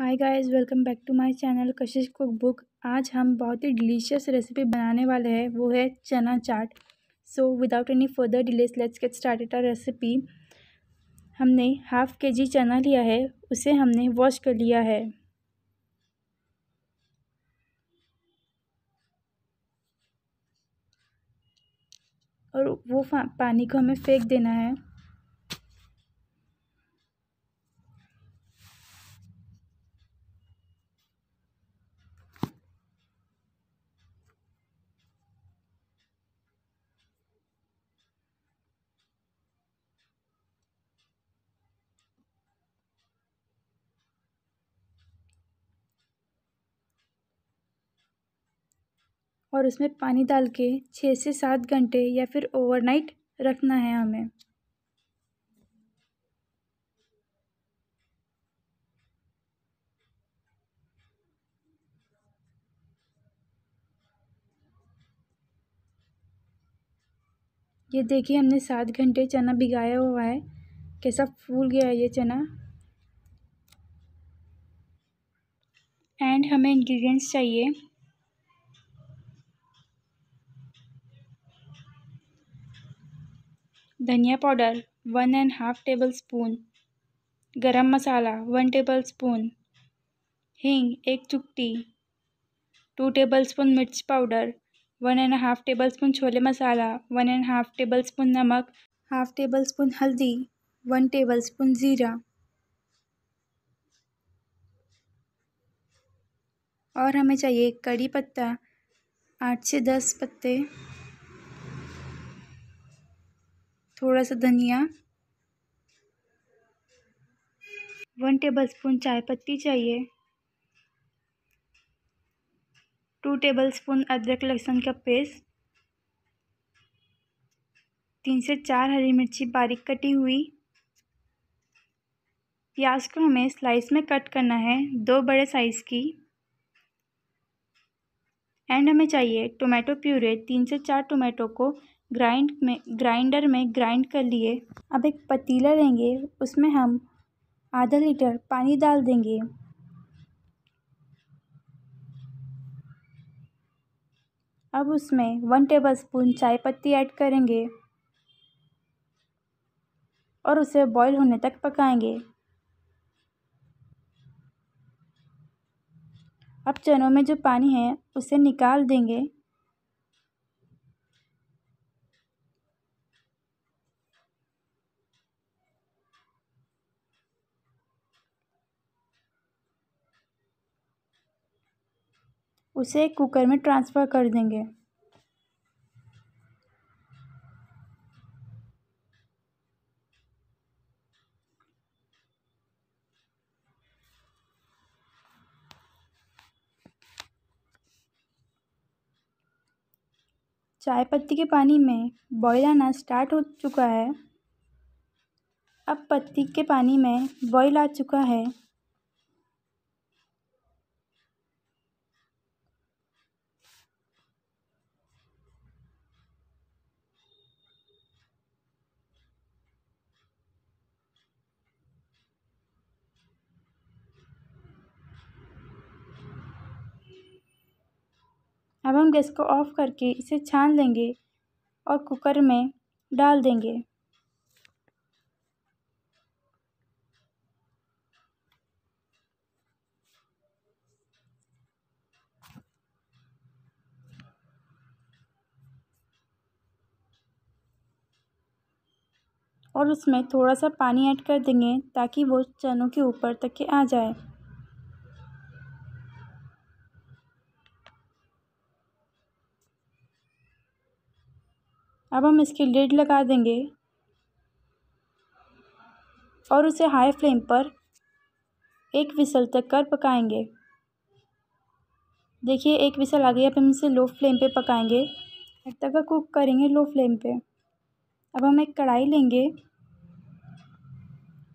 hi guys welcome back to my channel Kashish cookbook आज हम बहुत ही डिलीशियस रेसिपी बनाने वाले हैं वो है chana chaat so without any further delays let's get started our recipe हमने हाफ़ के जी चना लिया है उसे हमने वॉश कर लिया है और वो पानी को हमें फेंक देना है और उसमें पानी डाल के छः से सात घंटे या फिर ओवरनाइट रखना है हमें ये देखिए हमने सात घंटे चना भिगाया हुआ है कैसा फूल गया है ये चना एंड हमें इंग्रेडिएंट्स चाहिए धनिया powder one and half tablespoon garam masala one tablespoon हींग एक चुटकी टू टेबल स्पून मिर्च powder one and half tablespoon chole masala one and half tablespoon नमक हाफ़ टेबल स्पून हल्दी वन टेबल स्पून ज़ीरा और हमें चाहिए कड़ी पत्ता आठ से दस पत्ते थोड़ा सा धनिया वन टेबल स्पून चाय पत्ती चाहिए टू टेबल स्पून अदरक लहसुन का पेस्ट तीन से चार हरी मिर्ची बारीक कटी हुई प्याज को हमें स्लाइस में कट करना है दो बड़े साइज़ की एंड हमें चाहिए टोमेटो प्यूरे तीन से चार टोमेटो को ग्राइंड में ग्राइंडर में ग्राइंड कर लिए अब एक पतीला लेंगे उसमें हम आधा लीटर पानी डाल देंगे अब उसमें वन टेबल स्पून चाय पत्ती ऐड करेंगे और उसे बॉईल होने तक पकाएंगे अब चनों में जो पानी है उसे निकाल देंगे उसे कुकर में ट्रांसफ़र कर देंगे चाय पत्ती के पानी में बॉईल आना स्टार्ट हो चुका है अब पत्ती के पानी में बॉईल आ चुका है अब हम गैस को ऑफ़ करके इसे छान लेंगे और कुकर में डाल देंगे और उसमें थोड़ा सा पानी ऐड कर देंगे ताकि वो चनों के ऊपर तक के आ जाए अब हम इसकी लेड लगा देंगे और उसे हाई फ्लेम पर एक विसल तक कर पकाएंगे देखिए एक विसल आ गई अब हम इसे लो फ्लेम पे पकाएंगे जब तक कुक करेंगे लो फ्लेम पे अब हम एक कढ़ाई लेंगे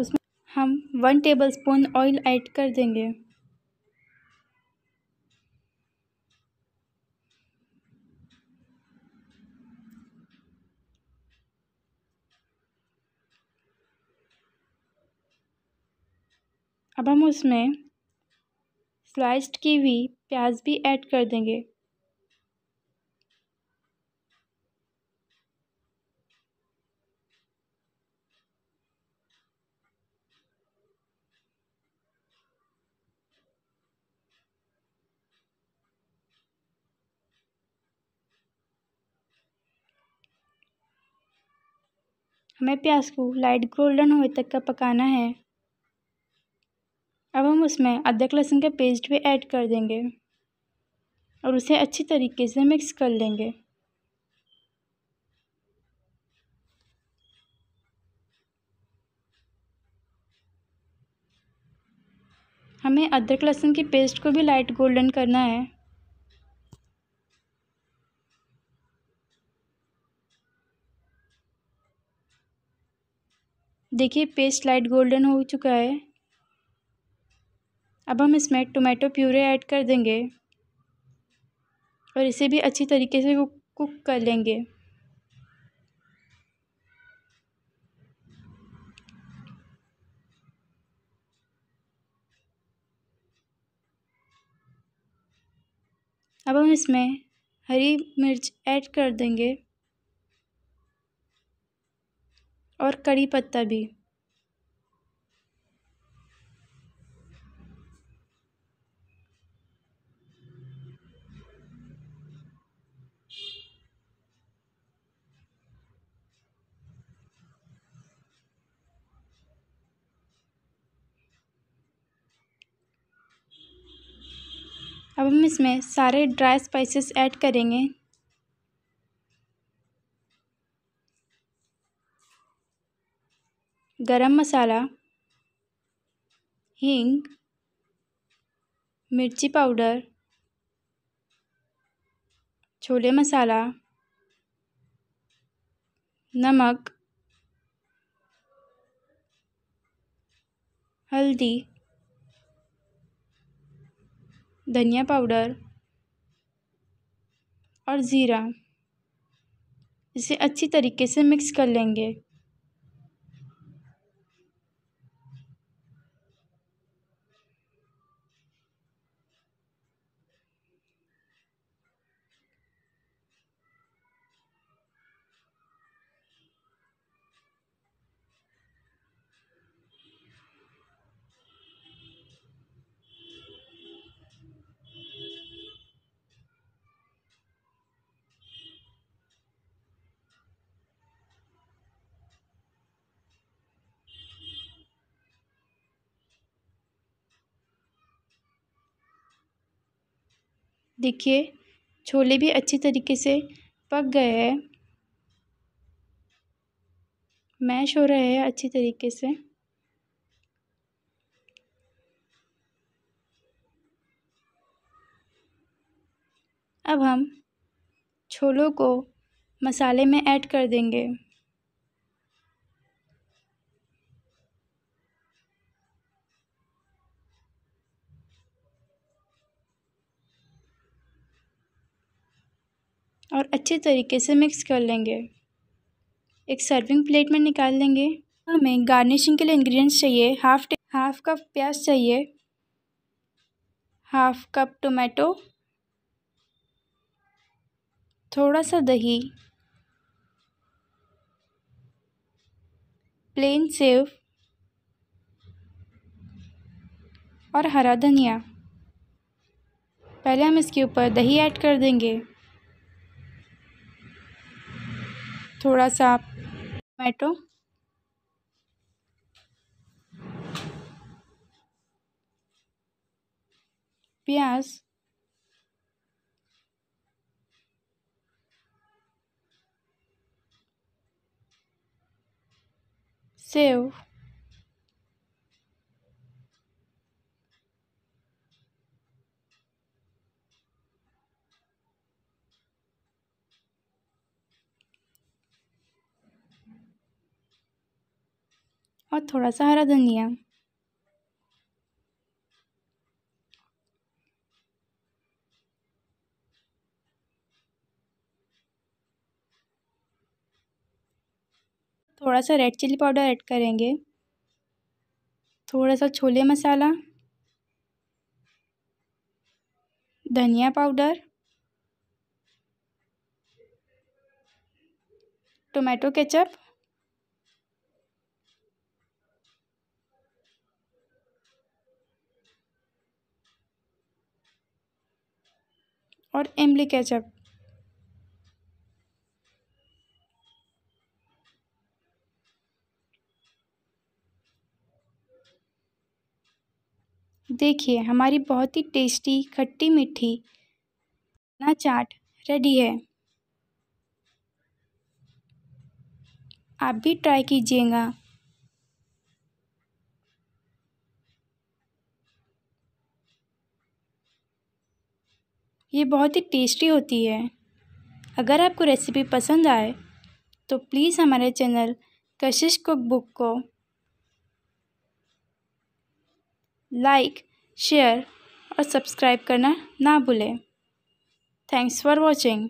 उसमें हम one tablespoon oil add कर देंगे अब हम उसमें स्लाइस्ड कीवी प्याज भी ऐड कर देंगे हमें प्याज को लाइट गोल्डन होने तक का पकाना है उसमें अदरक लहसुन का पेस्ट भी ऐड कर देंगे और उसे अच्छी तरीके से मिक्स कर लेंगे हमें अदरक लहसुन की पेस्ट को भी लाइट गोल्डन करना है देखिए पेस्ट लाइट गोल्डन हो चुका है अब हम इसमें टोमेटो प्यूरे ऐड कर देंगे और इसे भी अच्छी तरीके से कुक कर लेंगे अब हम इसमें हरी मिर्च ऐड कर देंगे और कड़ी पत्ता भी अब हम इसमें सारे ड्राई स्पाइसेस ऐड करेंगे गरम मसाला हींग मिर्ची पाउडर छोले मसाला नमक हल्दी धनिया पाउडर और ज़ीरा इसे अच्छी तरीके से मिक्स कर लेंगे देखिए छोले भी अच्छी तरीके से पक गए हैं मैश हो रहे हैं अच्छी तरीके से अब हम छोलों को मसाले में ऐड कर देंगे और अच्छे तरीके से मिक्स कर लेंगे एक सर्विंग प्लेट में निकाल लेंगे हमें गार्निशिंग के लिए इंग्रेडिएंट्स चाहिए हाफ हाफ कप प्याज चाहिए हाफ कप टोमेटो थोड़ा सा दही प्लेन सेव और हरा धनिया पहले हम इसके ऊपर दही ऐड कर देंगे थोड़ा सा टमाटो प्याज सेव और थोड़ा सा हरा धनिया थोड़ा सा रेड चिल्ली पाउडर ऐड करेंगे थोड़ा सा छोले मसाला धनिया पाउडर टोमेटो केचप और इमली केचप देखिए हमारी बहुत ही टेस्टी खट्टी मीठी ना चाट रेडी है आप भी ट्राई कीजिएगा ये बहुत ही टेस्टी होती है अगर आपको रेसिपी पसंद आए तो प्लीज़ हमारे चैनल कशिश कुक बुक को लाइक शेयर और सब्सक्राइब करना ना भूलें थैंक्स फॉर वॉचिंग